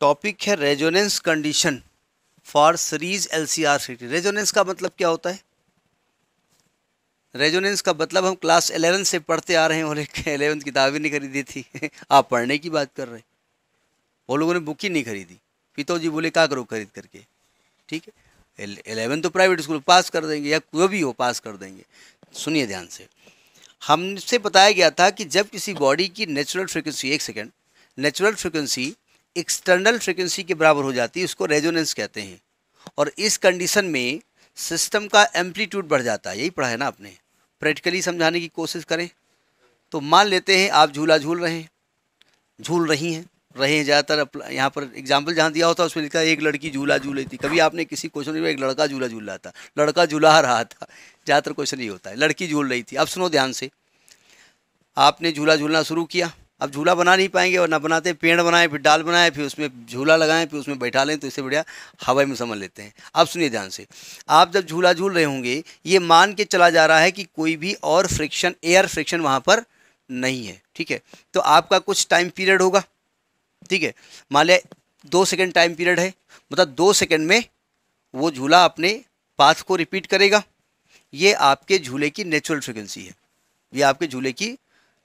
Topic है resonance condition for series L C R C T resonance का मतलब क्या होता है रेजोनेंस का मतलब हम क्लास एलेवन से पढ़ते आ रहे हैं और एक एलेवंथ किताब ही नहीं खरीदी थी आप पढ़ने की बात कर रहे हैं वो लोगों ने बुक ही नहीं खरीदी पिताजी बोले क्या करो खरीद करके ठीक है एलेवन तो प्राइवेट स्कूल पास कर देंगे या कोई भी हो पास कर देंगे सुनिए ध्यान से हमसे बताया गया था कि जब किसी बॉडी की नेचुरल फ्रिक्वेंसी एक second natural frequency external frequency के बराबर हो जाती है उसको रेजोनेंस कहते हैं और इस कंडीशन में सिस्टम का एम्पलीट्यूड बढ़ जाता है यही पढ़ा है ना आपने प्रैक्टिकली समझाने की कोशिश करें तो मान लेते हैं आप झूला झूल रहे हैं झूल रही हैं रहे हैं ज़्यादातर यहाँ पर एग्जाम्पल जहाँ दिया होता उसमें लिखा एक लड़की झूला झूल रही थी कभी आपने किसी क्वेश्चन में एक लड़का झूला झूल रहा था लड़का झूला रहा था ज़्यादातर क्वेश्चन नहीं होता है लड़की झूल रही थी अब सुनो ध्यान से आपने झूला झूलना शुरू किया अब झूला बना नहीं पाएंगे और ना बनाते पेड़ बनाए फिर डाल बनाए फिर उसमें झूला लगाएं फिर उसमें बैठा लें तो इससे बढ़िया हवाई में समझ लेते हैं आप सुनिए ध्यान से आप जब झूला झूल रहे होंगे ये मान के चला जा रहा है कि कोई भी और फ्रिक्शन एयर फ्रिक्शन वहाँ पर नहीं है ठीक है तो आपका कुछ टाइम पीरियड होगा ठीक है मान लिया दो सेकेंड टाइम पीरियड है मतलब दो सेकेंड में वो झूला अपने पाथ को रिपीट करेगा ये आपके झूले की नेचुरल फ्रिक्वेंसी है ये आपके झूले की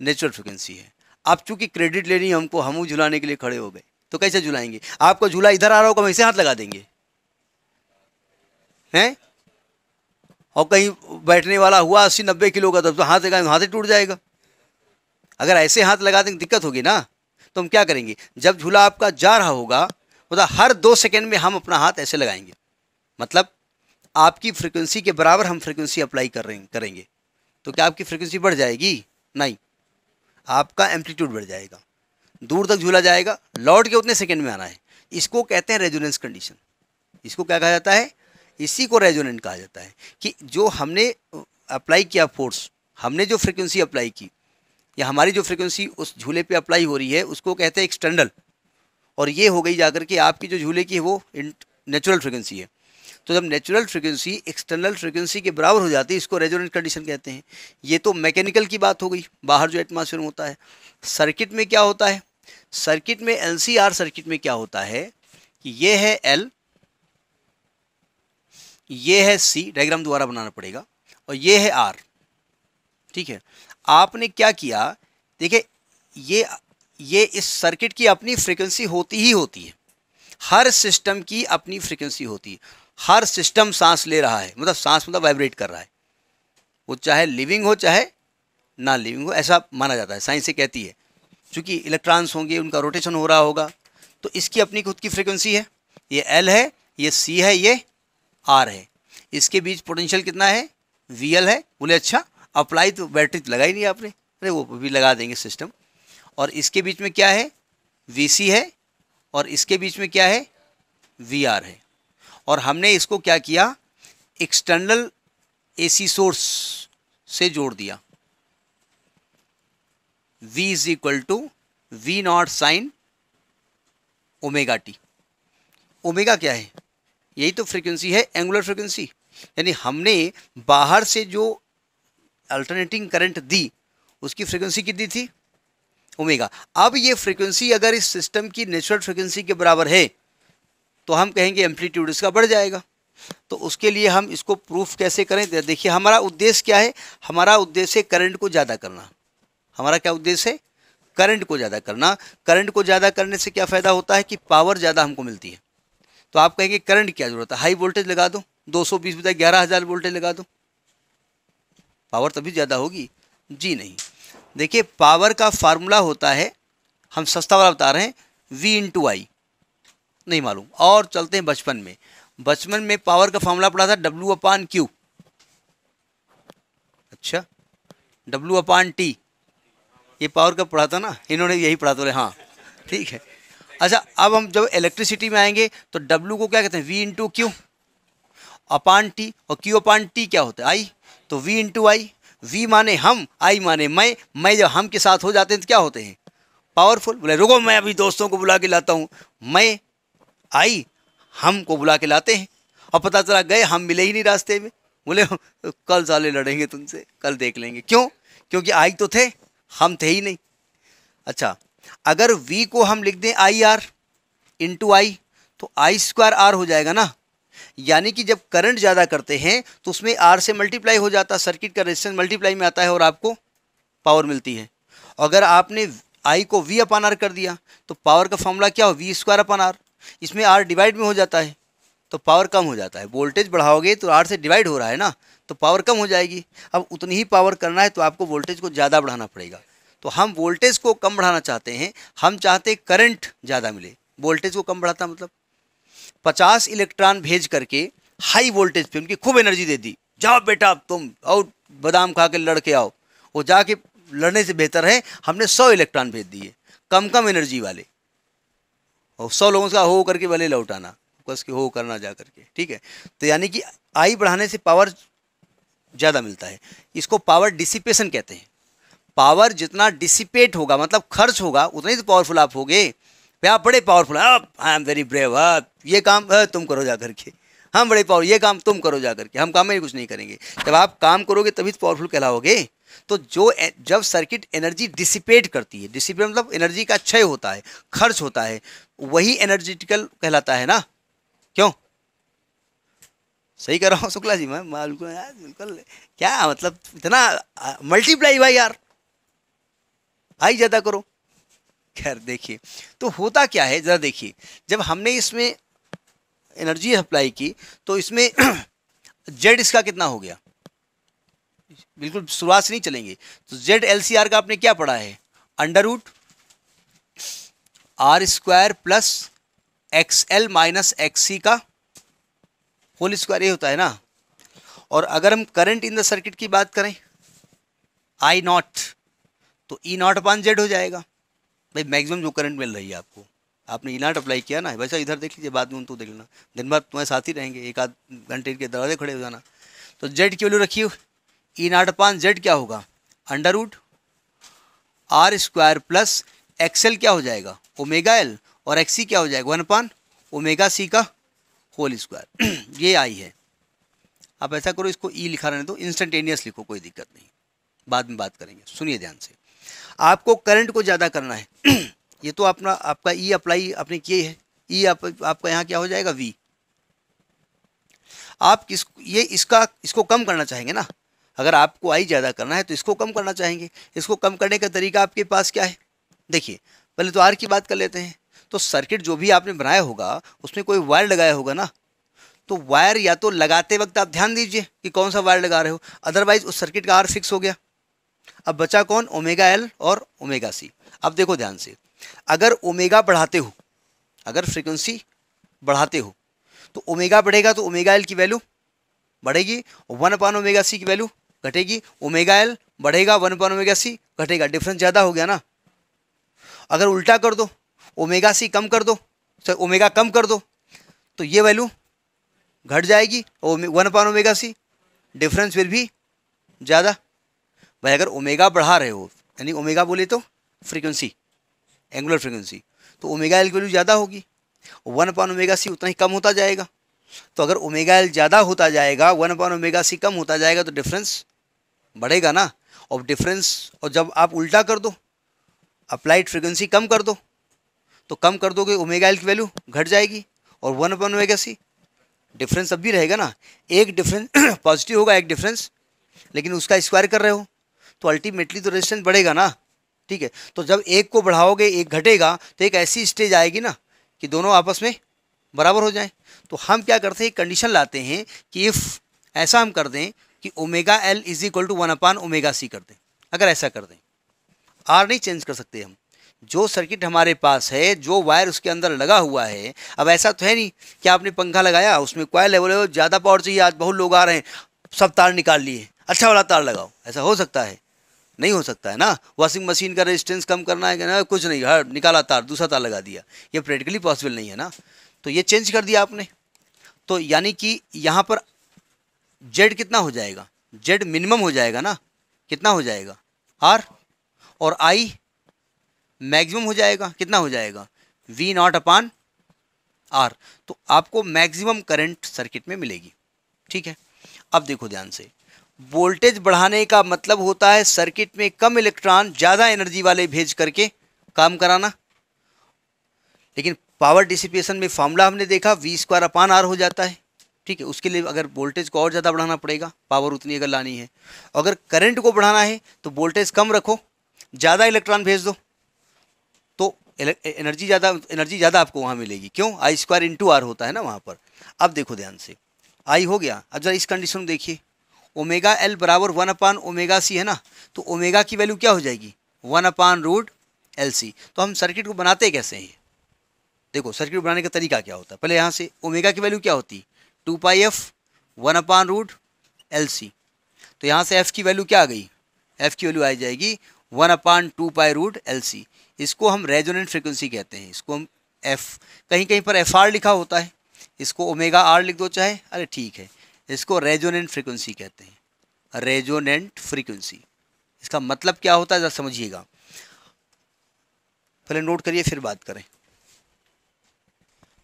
नेचुरल फ्रिक्वेंसी है आप चूंकि क्रेडिट ले रही हमको हम झुलाने के लिए खड़े हो गए तो कैसे झुलाएंगे आपको झूला इधर आ रहा होगा हम ऐसे हाथ लगा देंगे हैं और कहीं बैठने वाला हुआ अस्सी नब्बे किलो का तब तो, तो हाथ लगा हाथ ही टूट जाएगा अगर ऐसे हाथ लगा देंगे दिक्कत होगी ना तो हम क्या करेंगे जब झूला आपका जा रहा होगा मतलब हर दो सेकेंड में हम अपना हाथ ऐसे लगाएंगे मतलब आपकी फ्रिक्वेंसी के बराबर हम फ्रिक्वेंसी अप्लाई कर रहे करेंगे तो क्या आपकी फ्रिक्वेंसी बढ़ जाएगी नहीं आपका एम्पलीट्यूड बढ़ जाएगा दूर तक झूला जाएगा लौट के उतने सेकेंड में आना है इसको कहते हैं रेजोनेंस कंडीशन इसको क्या कहा जाता है इसी को रेजोनेंट कहा जाता है कि जो हमने अप्लाई किया फोर्स हमने जो फ्रिक्वेंसी अप्लाई की या हमारी जो फ्रिक्वेंसी उस झूले पे अप्लाई हो रही है उसको कहते हैं एक्सटर्नल और ये हो गई जाकर के आपकी जो झूले की है वो नेचुरल फ्रिक्वेंसी है तो जब नेचुरल फ्रिक्वेंसी एक्सटर्नल फ्रिक्वेंसी के बराबर हो जाती है इसको रेजोनेंट कंडीशन कहते हैं ये तो मैकेनिकल की बात हो गई बाहर जो एटमॉस्फेयर होता है सर्किट में क्या होता है सर्किट में एल सर्किट में क्या होता है कि ये है एल ये है सी डायग्राम द्वारा बनाना पड़ेगा और ये है आर ठीक है आपने क्या किया देखिए ये ये इस सर्किट की अपनी फ्रीक्वेंसी होती ही होती है हर सिस्टम की अपनी फ्रीक्वेंसी होती है हर सिस्टम सांस ले रहा है मतलब सांस मतलब वाइब्रेट कर रहा है वो चाहे लिविंग हो चाहे नॉन लिविंग हो ऐसा माना जाता है साइंस से कहती है चूँकि इलेक्ट्रॉन्स होंगे उनका रोटेशन हो रहा होगा तो इसकी अपनी खुद की फ्रिक्वेंसी है ये एल है ये सी है ये आर है इसके बीच पोटेंशियल कितना है वी एल है बोले अच्छा अप्लाई तो बैटरी तो लगा ही नहीं आपने अरे वो भी लगा देंगे सिस्टम और इसके बीच में क्या है वी सी है और इसके बीच में क्या है वी आर है और हमने इसको क्या किया एक्सटर्नल एसी सोर्स से जोड़ दिया v is equal to V naught sine omega T omega क्या है यही तो फ्रीक्वेंसी है एंगुलर फ्रीक्वेंसी यानी हमने बाहर से जो अल्टरनेटिंग करंट दी उसकी फ्रीक्वेंसी कितनी थी ओमेगा अब ये फ्रीक्वेंसी अगर इस सिस्टम की नेचुरल फ्रीक्वेंसी के बराबर है तो हम कहेंगे एम्पलीट्यूड इसका बढ़ जाएगा तो उसके लिए हम इसको प्रूफ कैसे करें देखिए हमारा उद्देश्य क्या है हमारा उद्देश्य करंट को ज़्यादा करना हमारा क्या उद्देश्य है करंट को ज़्यादा करना करंट को ज़्यादा करने से क्या फ़ायदा होता है कि पावर ज़्यादा हमको मिलती है तो आप कहेंगे करंट क्या ज़रूरत है हाई वोल्टेज लगा दो 220 बजाय ग्यारह हज़ार वोल्टेज लगा दो पावर तभी ज़्यादा होगी जी नहीं देखिए पावर का फार्मूला होता है हम सस्ता वाला बता रहे हैं वी इंटू आई नहीं मालूम और चलते हैं बचपन में बचपन में पावर का फॉर्मूला पढ़ा था डब्ल्यू अपान क्यू अच्छा डब्ल्यू अपान टी ये पावर का पढ़ा था ना इन्होंने यही पढ़ा था हाँ ठीक है अच्छा अब हम जब इलेक्ट्रिसिटी में आएंगे तो डब्ल्यू को क्या कहते हैं V into Q upon T और क्यू अपान टी क्या होता है आई तो वी इंटू आई वी माने हम आई माने मैं मैं जब हम के साथ हो जाते हैं तो क्या होते हैं पावरफुल बोले रुको मैं अभी दोस्तों को बुला के लाता हूँ मैं आई हमको बुला के लाते हैं और पता चला गए हम मिले ही नहीं रास्ते में बोले कल साले लड़ेंगे तुमसे कल देख लेंगे क्यों क्योंकि आई तो थे हम थे ही नहीं अच्छा अगर वी को हम लिख दें आई आर इंटू आई तो आई स्क्वायर आर हो जाएगा ना यानी कि जब करंट ज़्यादा करते हैं तो उसमें आर से मल्टीप्लाई हो जाता है सर्किट का रेजिस्टेंस मल्टीप्लाई में आता है और आपको पावर मिलती है अगर आपने आई को वी अपान आर कर दिया तो पावर का फॉर्मूला क्या हो वी स्क्वायर अपान आर इसमें आर डिवाइड में हो जाता है तो पावर कम हो जाता है वोल्टेज बढ़ाओगे तो आर से डिवाइड हो रहा है ना तो पावर कम हो जाएगी अब उतनी ही पावर करना है तो आपको वोल्टेज को ज़्यादा बढ़ाना पड़ेगा तो हम वोल्टेज को कम बढ़ाना चाहते हैं हम चाहते हैं करंट ज़्यादा मिले वोल्टेज को कम बढ़ाता मतलब पचास इलेक्ट्रॉन भेज करके हाई वोल्टेज पे उनकी खूब एनर्जी दे दी जाओ बेटा तुम और बादाम खा के लड़के आओ वो जाके लड़ने से बेहतर है हमने सौ इलेक्ट्रॉन भेज दिए कम कम एनर्जी वाले और सौ लोगों का हो करके भले लौटाना बस के हो करना जा करके ठीक है तो यानी कि आई बढ़ाने से पावर ज़्यादा मिलता है इसको पावर डिसिपेशन कहते हैं पावर जितना डिसिपेट होगा मतलब खर्च होगा उतना ही तो पावरफुल आप हो गए आप बड़े पावरफुल आप आई एम वेरी ब्रेव आप ये काम तुम करो जा करके हम बड़े पावर ये काम तुम करो जा करके हम काम में कुछ नहीं करेंगे जब आप काम करोगे तभी तो पावरफुल कहलाओगे तो जो जब सर्किट एनर्जी डिसिपेट करती है डिसिपेट मतलब एनर्जी का क्षय होता है खर्च होता है वही एनर्जेटिकल कहलाता है ना क्यों सही कर रहा हूँ शुक्ला जी मैं बिल्कुल यार बिल्कुल क्या मतलब इतना मल्टीप्लाई भाई यार भाई ज़्यादा करो खैर देखिए तो होता क्या है ज़रा देखिए जब हमने इसमें एनर्जी अप्लाई की तो इसमें जेड इसका कितना हो गया बिल्कुल शुरुआत से नहीं चलेंगे तो जेड एल सी आर का आपने क्या पढ़ा है under root R square plus X L minus X C का होल स्क्वायर ये होता है ना और अगर हम करंट इन द सर्किट की बात करें आई नॉट तो ई नॉट अपान जेड हो जाएगा भाई मैक्सिमम जो करंट मिल रही है आपको आपने ई नॉट अप्लाई किया ना वैसा इधर देख लीजिए बाद में तो देख लेना दिन भर तुम्हारे साथ ही रहेंगे एक आध घंटे के दरवाजे खड़े हो जाना तो जेड की वैल्यू रखिए ई नॉट अपान जेड क्या होगा under root R square plus XL क्या हो जाएगा ओमेगा एल और एक्स सी क्या हो जाएगा वन अपान ओमेगा सी का होल स्क्वायर ये आई है आप ऐसा करो इसको ई e लिखा रहने दो तो इंस्टेंटेनियस लिखो कोई दिक्कत नहीं बाद में बात करेंगे सुनिए ध्यान से आपको करंट को ज़्यादा करना है ये तो अपना आपका ई e अप्लाई आपने किए है ई e आप, आपका यहाँ क्या हो जाएगा वी आप किस ये इसका इसको कम करना चाहेंगे ना अगर आपको आई ज़्यादा करना है तो इसको कम करना चाहेंगे इसको कम करने का तरीका आपके पास क्या है देखिए पहले तो आर की बात कर लेते हैं तो सर्किट जो भी आपने बनाया होगा उसमें कोई वायर लगाया होगा ना तो वायर या तो लगाते वक्त आप ध्यान दीजिए कि कौन सा वायर लगा रहे हो अदरवाइज उस सर्किट का आर फिक्स हो गया अब बचा कौन ओमेगा एल और ओमेगा सी अब देखो ध्यान से अगर ओमेगा बढ़ाते हो अगर फ्रीक्वेंसी बढ़ाते हो तो ओमेगा बढ़ेगा तो ओमेगा एल की वैल्यू बढ़ेगी वन अपान ओमेगा सी की वैल्यू घटेगी ओमेगा एल बढ़ेगा वन पॉइंट ओमेगा सी घटेगा डिफरेंस ज़्यादा हो गया ना अगर उल्टा कर दो ओमेगा सी कम कर दो सर ओमेगा कम कर दो तो ये वैल्यू घट जाएगी one point omega C difference फिर भी ज़्यादा भाई अगर ओमेगा बढ़ा रहे हो यानी ओमेगा बोले तो फ्रीक्वेंसी एंगुलर फ्रीक्वेंसी तो ओमेगा एल की वैल्यू ज़्यादा होगी वन अपॉन ओमेगा सी उतना ही कम होता जाएगा तो अगर ओमेगा एल ज़्यादा होता जाएगा वन अपॉन ओमेगा सी कम होता जाएगा तो डिफरेंस बढ़ेगा ना और डिफरेंस और जब आप उल्टा कर दो अप्लाइड फ्रिक्वेंसी कम कर दो तो कम कर दोगे ओमेगा एल की वैल्यू घट जाएगी और one upon omega C difference अब भी रहेगा ना एक डिफरेंस पॉजिटिव होगा एक डिफरेंस लेकिन उसका स्क्वायर कर रहे हो तो अल्टीमेटली तो रेजिस्टेंस बढ़ेगा ना ठीक है तो जब एक को बढ़ाओगे एक घटेगा तो एक ऐसी स्टेज आएगी ना कि दोनों आपस में बराबर हो जाएं तो हम क्या करते हैं कंडीशन लाते हैं कि इफ़ ऐसा हम कर दें कि omega L is equal to one upon omega C कर दें अगर ऐसा कर दें आर नहीं चेंज कर सकते हम जो सर्किट हमारे पास है जो वायर उसके अंदर लगा हुआ है अब ऐसा तो है नहीं कि आपने पंखा लगाया उसमें क्वाइल लेवल है ज़्यादा पावर चाहिए आज बहुत लोग आ रहे हैं सब तार निकाल लिए अच्छा वाला तार लगाओ ऐसा हो सकता है नहीं हो सकता है ना वॉशिंग मशीन का रेजिस्टेंस कम करना है ना कुछ नहीं हर हाँ, निकाला तार दूसरा तार लगा दिया ये प्रैक्टिकली पॉसिबल नहीं है ना तो ये चेंज कर दिया आपने तो यानी कि यहाँ पर जेड कितना हो जाएगा जेड मिनिमम हो जाएगा ना कितना हो जाएगा आर और आई मैक्सिमम हो जाएगा कितना हो जाएगा वी नॉट अपान आर तो आपको मैक्सिमम करंट सर्किट में मिलेगी ठीक है अब देखो ध्यान से वोल्टेज बढ़ाने का मतलब होता है सर्किट में कम इलेक्ट्रॉन ज़्यादा एनर्जी वाले भेज करके काम कराना लेकिन पावर डिसिपेशन में फॉर्मूला हमने देखा वी स्क्वायर अपान आर हो जाता है ठीक है उसके लिए अगर वोल्टेज को और ज़्यादा बढ़ाना पड़ेगा पावर उतनी अगर लानी है अगर करंट को बढ़ाना है तो वोल्टेज कम रखो ज़्यादा इलेक्ट्रॉन भेज दो तो एनर्जी ज़्यादा एनर्जी ज़्यादा आपको वहाँ मिलेगी क्यों आई स्क्वायर टू आर होता है ना वहाँ पर अब देखो ध्यान से आई हो गया अब जरा इस कंडीशन में देखिए ओमेगा एल बराबर वन अपान ओमेगा सी है ना तो ओमेगा की वैल्यू क्या हो जाएगी one upon root L C तो हम सर्किट को बनाते कैसे हैं देखो सर्किट बनाने का तरीका क्या होता है पहले यहाँ से ओमेगा की वैल्यू क्या होती है two pi F one upon root L C तो यहाँ से एफ़ की वैल्यू क्या आ गई एफ़ की वैल्यू आ जाएगी one upon two pi root L C इसको हम रेजोनेंट फ्रिक्वेंसी कहते हैं इसको हम एफ़ कहीं कहीं पर एफ आर लिखा होता है इसको ओमेगा आर लिख दो चाहे अरे ठीक है इसको रेजोनेंट फ्रिक्वेंसी कहते हैं रेजोनेंट फ्रिक्वेंसी इसका मतलब क्या होता है ज़रा समझिएगा पहले नोट करिए फिर बात करें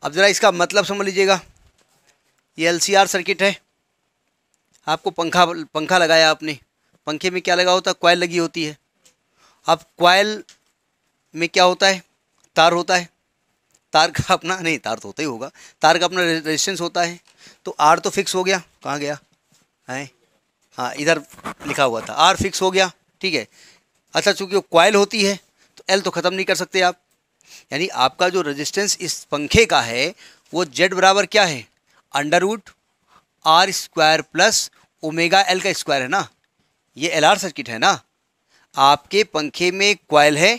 अब ज़रा इसका मतलब समझ लीजिएगा ये एलसीआर सर्किट है आपको पंखा पंखा लगाया आपने पंखे में क्या लगा होता है क्वाइल लगी होती है अब क्वाइल में क्या होता है तार होता है तार का अपना नहीं तार तो होता ही होगा तार का अपना रेजिस्टेंस होता है तो आर तो फिक्स हो गया कहाँ गया है हाँ इधर लिखा हुआ था आर फिक्स हो गया ठीक है अच्छा चूँकि वो क्वाइल होती है तो एल तो ख़त्म नहीं कर सकते आप यानी आपका जो रेजिस्टेंस इस पंखे का है वो जेड बराबर क्या है under root R square plus omega L का स्क्वायर है ना ये एल आर सर्किट है ना आपके पंखे में क्वाइल है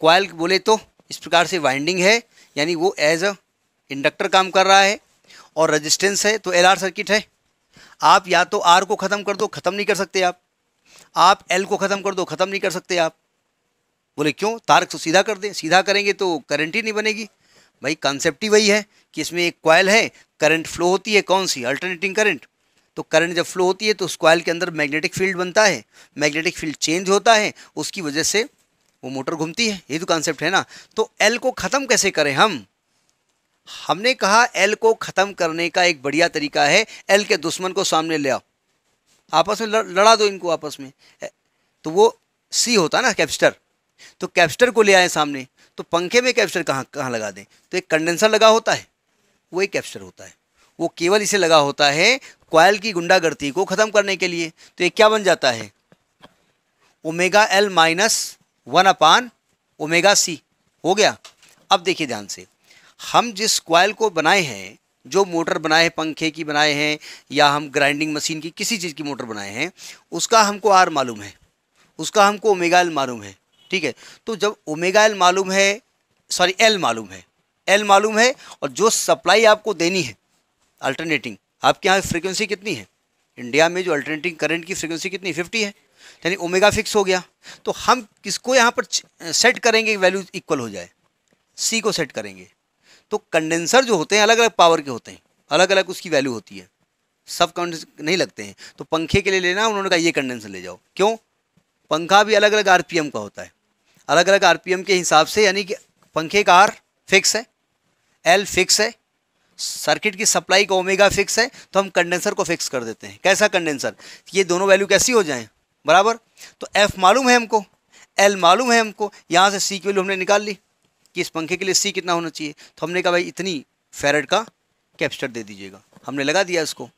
क्वाइल बोले तो इस प्रकार से वाइंडिंग है यानी वो एज अ इंडक्टर काम कर रहा है और रेजिस्टेंस है तो एल आर सर्किट है आप या तो आर को ख़त्म कर दो ख़त्म नहीं कर सकते आप आप एल को ख़त्म कर दो ख़त्म नहीं कर सकते आप बोले क्यों तार को सीधा कर दें सीधा करेंगे तो करंट ही नहीं बनेगी भाई कॉन्सेप्ट ही वही है कि इसमें एक क्वाइल है करंट फ्लो होती है कौन सी अल्टरनेटिंग करंट तो करंट जब फ्लो होती है तो उस क्वाइल के अंदर मैग्नेटिक फील्ड बनता है मैग्नेटिक फील्ड चेंज होता है उसकी वजह से वो मोटर घूमती है ये तो कॉन्सेप्ट है ना तो एल को ख़त्म कैसे करें हम हमने कहा एल को ख़त्म करने का एक बढ़िया तरीका है एल के दुश्मन को सामने ले आओ आपस में लड़ा दो इनको आपस में तो वो सी होता ना कैप्स्टर तो कैप्स्टर को ले आए सामने तो पंखे में कैप्स्टर कहाँ कहाँ लगा दें तो एक कंडेंसर लगा होता है वो एक कैप्चर होता है वो केवल इसे लगा होता है क्वाइल की गुंडागर्दी को ख़त्म करने के लिए तो ये क्या बन जाता है omega L minus one upon omega C हो गया अब देखिए ध्यान से हम जिस क्वाइल को बनाए हैं जो मोटर बनाए हैं पंखे की बनाए हैं या हम ग्राइंडिंग मशीन की किसी चीज़ की मोटर बनाए हैं उसका हमको आर मालूम है उसका हमको ओमेगा एल मालूम है ठीक है तो जब ओमेगा एल मालूम है सॉरी एल मालूम है एल मालूम है और जो सप्लाई आपको देनी है अल्टरनेटिंग आपके यहाँ फ्रिक्वेंसी कितनी है इंडिया में जो अल्टरनेटिंग करंट की फ्रिक्वेंसी कितनी फिफ्टी है यानी ओमेगा फिक्स हो गया तो हम किसको यहाँ पर सेट करेंगे वैल्यू इक्वल हो जाए सी को सेट करेंगे तो कंडेंसर जो होते हैं अलग अलग पावर के होते हैं अलग अलग उसकी वैल्यू होती है सब कंडेंस नहीं लगते हैं तो पंखे के लिए लेना उन्होंने कहा ये कंडेंसर ले जाओ क्यों पंखा भी अलग अलग आरपीएम का होता है अलग अलग आरपीएम के हिसाब से यानी कि पंखे का आर फिक्स है एल फिक्स है सर्किट की सप्लाई का ओमेगा फिक्स है तो हम कंडेंसर को फिक्स कर देते हैं कैसा कंडेंसर ये दोनों वैल्यू कैसी हो जाएं बराबर तो एफ मालूम है हमको एल मालूम है हमको यहाँ से सी की वैल्यू हमने निकाल ली कि इस पंखे के लिए सी कितना होना चाहिए तो हमने कहा भाई इतनी फेरड का कैप्स्टर दे दीजिएगा हमने लगा दिया इसको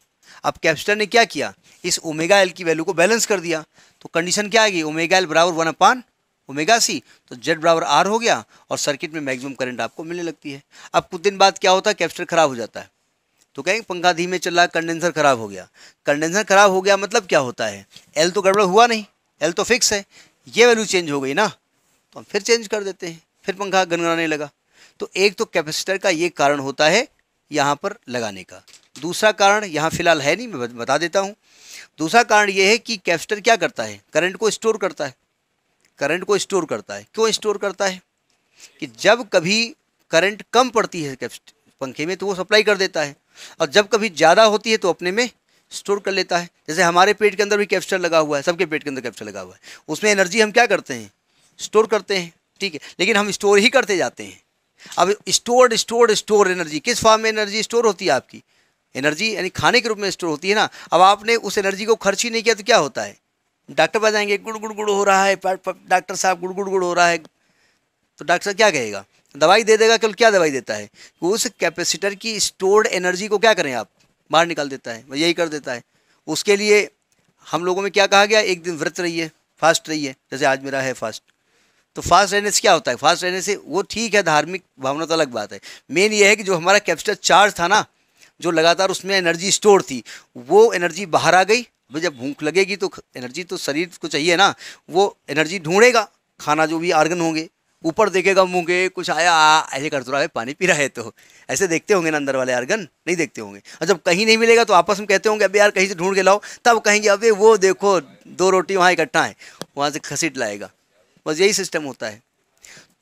अब कैप्स्टर ने क्या किया इस ओमेगा एल की वैल्यू को बैलेंस कर दिया तो कंडीशन क्या आ गई ओमेगा एल बराबर वन अपान ओमेगा सी तो जेड बराबर आर हो गया और सर्किट में मैक्सिमम करंट आपको मिलने लगती है अब कुछ दिन बाद क्या होता है कैपेसिटर खराब हो जाता है तो कहेंगे पंखा धीमे चल रहा है कंडेंसर खराब हो गया कंडेंसर खराब हो गया मतलब क्या होता है एल तो गड़बड़ हुआ नहीं एल तो फिक्स है ये वैल्यू चेंज हो गई ना तो हम फिर चेंज कर देते हैं फिर पंखा गनगनाने लगा तो एक तो कैपेसिटर का ये कारण होता है यहाँ पर लगाने का दूसरा कारण यहाँ फिलहाल है नहीं मैं बता देता हूँ दूसरा कारण यह है कि कैपेसिटर क्या करता है करंट को स्टोर करता है करंट को स्टोर करता है क्यों स्टोर करता है कि जब कभी करंट कम पड़ती है पंखे में तो वो सप्लाई कर देता है और जब कभी ज़्यादा होती है तो अपने में स्टोर कर लेता है जैसे हमारे पेट के अंदर भी कैप्चर लगा हुआ है सबके पेट के अंदर कैप्चर लगा हुआ है उसमें एनर्जी हम क्या करते हैं स्टोर करते हैं ठीक है लेकिन हम स्टोर ही करते जाते हैं अब स्टोर्ड स्टोर्ड स्टोर एनर्जी किस फॉर्म में एनर्जी स्टोर होती है आपकी एनर्जी यानी खाने के रूप में स्टोर होती है ना अब आपने उस एनर्जी को खर्च ही नहीं किया तो क्या होता है डॉक्टर बताएंगे गुड़ गुड़ गुड़ हो रहा है डॉक्टर साहब गुड़ गुड़ गुड़ हो रहा है तो डॉक्टर साहब क्या कहेगा दवाई दे देगा कल क्या दवाई देता है उस कैपेसिटर की स्टोर्ड एनर्जी को क्या करें आप बाहर निकाल देता है यही कर देता है उसके लिए हम लोगों में क्या कहा गया एक दिन व्रत रहिए फास्ट रहिए जैसे आज मेरा है फास्ट तो फास्ट रहने से क्या होता है फास्ट रहने से वो ठीक है धार्मिक भावना तो अलग बात है मेन ये है कि जो हमारा कैपेसिटर चार्ज था ना जो लगातार उसमें एनर्जी स्टोर थी वो एनर्जी बाहर आ गई भाई जब भूख लगेगी तो एनर्जी तो शरीर को चाहिए ना वो एनर्जी ढूंढेगा खाना जो भी आर्गन होंगे ऊपर देखेगा मुँह के कुछ आया आ ऐसे कर तो रहा है पानी पी रहा है तो ऐसे देखते होंगे ना अंदर वाले आर्गन नहीं देखते होंगे और जब कहीं नहीं मिलेगा तो आपस में कहते होंगे अबे यार कहीं से ढूंढ के लाओ तब कहेंगे अबे वो देखो दो रोटी वहाँ इकट्ठा है वहाँ से खसीट लाएगा बस यही सिस्टम होता है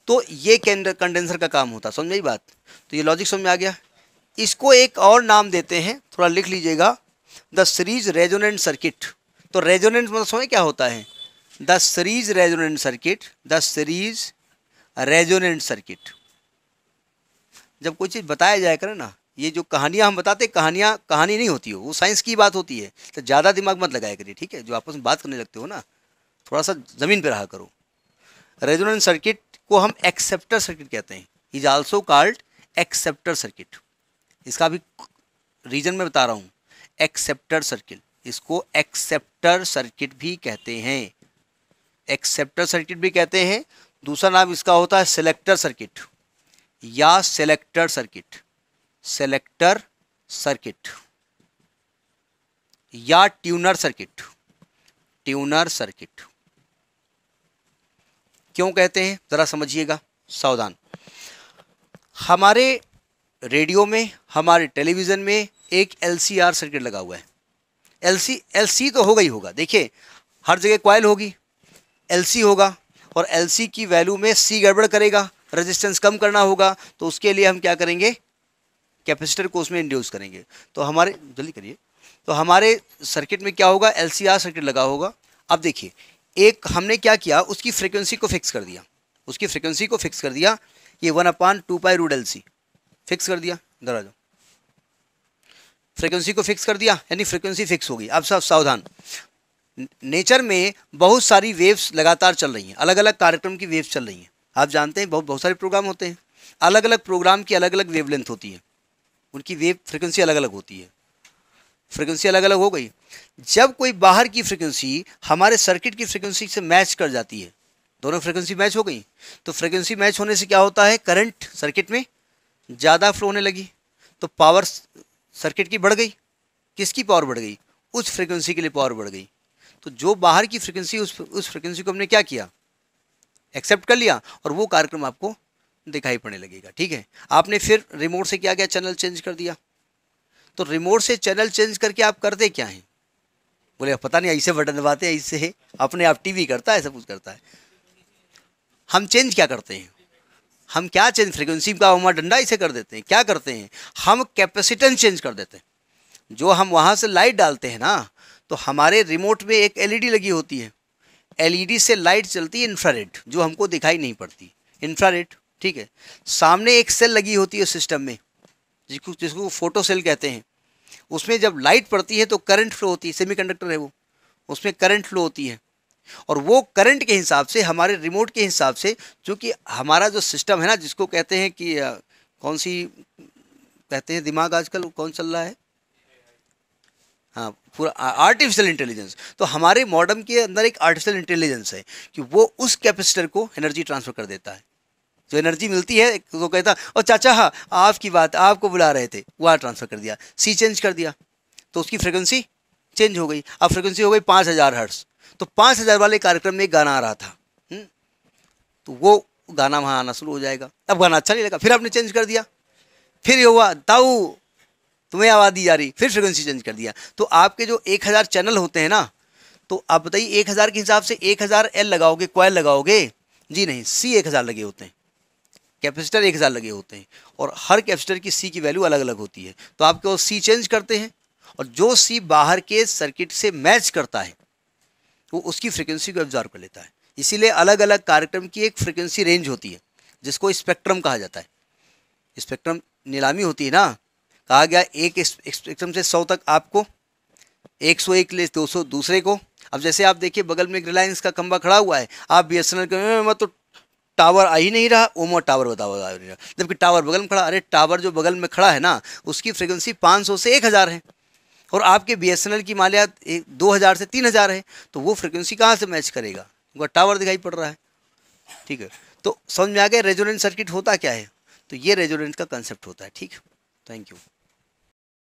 तो ये कंडेंसर का काम होता है समझ में बात तो ये लॉजिक समझ में आ गया इसको एक और नाम देते हैं थोड़ा लिख लीजिएगा द सीरीज रेजोनेंट सर्किट तो रेजोनेंट मतलब समय क्या होता है the series resonant circuit the series resonant circuit जब कोई चीज़ बताया जाए करे ना ये जो कहानियाँ हम बताते कहानियाँ कहानी नहीं होती हो वो साइंस की बात होती है तो ज़्यादा दिमाग मत लगाया करिए ठीक है जो आपस में बात करने लगते हो ना थोड़ा सा ज़मीन पर रहा करो रेजोनेंट सर्किट को हम एक्सेप्टर सर्किट कहते हैं is also called acceptor circuit इसका भी रीज़न मैं बता रहा हूँ एक्सेप्टर सर्किट इसको एक्सेप्टर सर्किट भी कहते हैं एक्सेप्टर सर्किट भी कहते हैं दूसरा नाम इसका होता है सेलेक्टर सर्किट या सेलेक्टर सर्किट सेलेक्टर सर्किट या ट्यूनर सर्किट ट्यूनर सर्किट क्यों कहते हैं ज़रा समझिएगा सावधान हमारे रेडियो में हमारे टेलीविज़न में एक एल सर्किट लगा हुआ है एल सी तो होगा ही होगा देखिए हर जगह क्वाइल होगी एल होगा और एल की वैल्यू में सी गड़बड़ करेगा रेजिस्टेंस कम करना होगा तो उसके लिए हम क्या करेंगे कैपेसिटर को उसमें इंड्यूस करेंगे तो हमारे जल्दी करिए तो हमारे सर्किट में क्या होगा एल सर्किट लगा होगा अब देखिए एक हमने क्या किया उसकी फ्रिक्वेंसी को फिक्स कर दिया उसकी फ्रिक्वेंसी को फिक्स कर दिया ये one upon two pi root L fix कर दिया दरवाजा फ्रीक्वेंसी को फिक्स कर दिया यानी फ्रीक्वेंसी फिक्स होगी अब सब सावधान नेचर में बहुत सारी वेव्स लगातार चल रही हैं अलग अलग कार्यक्रम की वेव्स चल रही हैं आप जानते हैं बहुत बहुत सारे प्रोग्राम होते हैं अलग अलग प्रोग्राम की अलग अलग वेवलेंथ होती है उनकी वेव फ्रिक्वेंसी अलग अलग होती है फ्रिक्वेंसी अलग अलग हो गई जब कोई बाहर की फ्रिक्वेंसी हमारे सर्किट की फ्रिक्वेंसी से मैच कर जाती है दोनों फ्रिक्वेंसी मैच हो गई तो फ्रिक्वेंसी मैच होने से क्या होता है करंट सर्किट में ज़्यादा फ्लो होने लगी तो पावर सर्किट की बढ़ गई किसकी पावर बढ़ गई उस फ्रिक्वेंसी के लिए पावर बढ़ गई तो जो बाहर की फ्रिक्वेंसी उस उस फ्रिक्वेंसी को हमने क्या किया एक्सेप्ट कर लिया और वो कार्यक्रम आपको दिखाई पड़ने लगेगा ठीक है आपने फिर रिमोट से क्या क्या चैनल चेंज कर दिया तो रिमोट से चैनल चेंज करके आप करते क्या हैं बोले पता नहीं ऐसे बटन दबाते हैं ऐसे अपने आप टीवी करता है सब कुछ करता है हम चेंज क्या करते हैं हम क्या चेंज फ्रिक्वेंसी का हमारा डंडा इसे कर देते हैं क्या करते हैं हम कैपेसिटेंस चेंज कर देते हैं जो हम वहाँ से लाइट डालते हैं ना तो हमारे रिमोट में एक एलईडी लगी होती है एलईडी से लाइट चलती है इंफ्रारेड जो हमको दिखाई नहीं पड़ती इंफ्रारेड ठीक है सामने एक सेल लगी होती है सिस्टम में जिसको जिसको फोटो सेल कहते हैं उसमें जब लाइट पड़ती है तो करंट फ्लो होती है सेमीकंडक्टर है वो उसमें करंट फ्लो होती है और वो करंट के हिसाब से हमारे रिमोट के हिसाब से चूँकि हमारा जो सिस्टम है ना जिसको कहते हैं कि कौन सी कहते हैं दिमाग आजकल कौन चल रहा है हाँ पूरा आर्टिफिशियल इंटेलिजेंस तो हमारे मॉडर्न के अंदर एक आर्टिफिशियल इंटेलिजेंस है कि वो उस कैपेसिटर को एनर्जी ट्रांसफर कर देता है जो एनर्जी मिलती है वो तो कहता और चाचा हाँ आपकी बात आपको बुला रहे थे वहाँ ट्रांसफ़र कर दिया सी चेंज कर दिया तो उसकी फ्रिक्वेंसी चेंज हो गई अब फ्रिक्वेंसी हो गई पाँच हज़ार हर्ट्स तो पाँच हज़ार वाले कार्यक्रम में एक गाना आ रहा था हम्म? तो वो गाना वहाँ आना शुरू हो जाएगा अब गाना अच्छा नहीं लगा फिर आपने चेंज कर दिया फिर ये हुआ ताऊ तुम्हें आवाज़ दी जा रही फिर फ्रिक्वेंसी चेंज कर दिया तो आपके जो एक हज़ार चैनल होते हैं ना तो आप बताइए एक हज़ार के हिसाब से एक हज़ार एल लगाओगे क्वाइल लगाओगे जी नहीं सी एक हज़ार लगे होते हैं कैपेसिटर एक हज़ार लगे होते हैं और हर कैपेसिटर की सी की वैल्यू अलग अलग होती है तो आप केवल सी चेंज करते हैं और जो सी बाहर के सर्किट से मैच करता है वो उसकी फ्रिक्वेंसी को ऑब्जॉर्व कर लेता है इसीलिए अलग अलग कार्यक्रम की एक फ्रिक्वेंसी रेंज होती है जिसको स्पेक्ट्रम कहा जाता है स्पेक्ट्रम नीलामी होती है ना कहा गया एक स्पेक्ट्रम से सौ तक आपको एक सौ एक ले दो सौ दूसरे को अब जैसे आप देखिए बगल में एक रिलायंस का खंबा खड़ा हुआ है आप बी एस एन एल के तो टावर आ ही नहीं रहा ओमो टावर बता आ नहीं रहा जबकि टावर बगल में खड़ा अरे टावर जो बगल में खड़ा है ना उसकी फ्रिक्वेंसी पाँच सौ से एक हज़ार है और आपके बी की मालियात एक दो हज़ार से तीन हज़ार है तो वो फ्रिक्वेंसी कहाँ से मैच करेगा उनका टावर दिखाई पड़ रहा है ठीक है तो समझ में आ गया रेजोनेंट सर्किट होता क्या है तो ये रेजोनेंट का कंसेप्ट होता है ठीक थैंक यू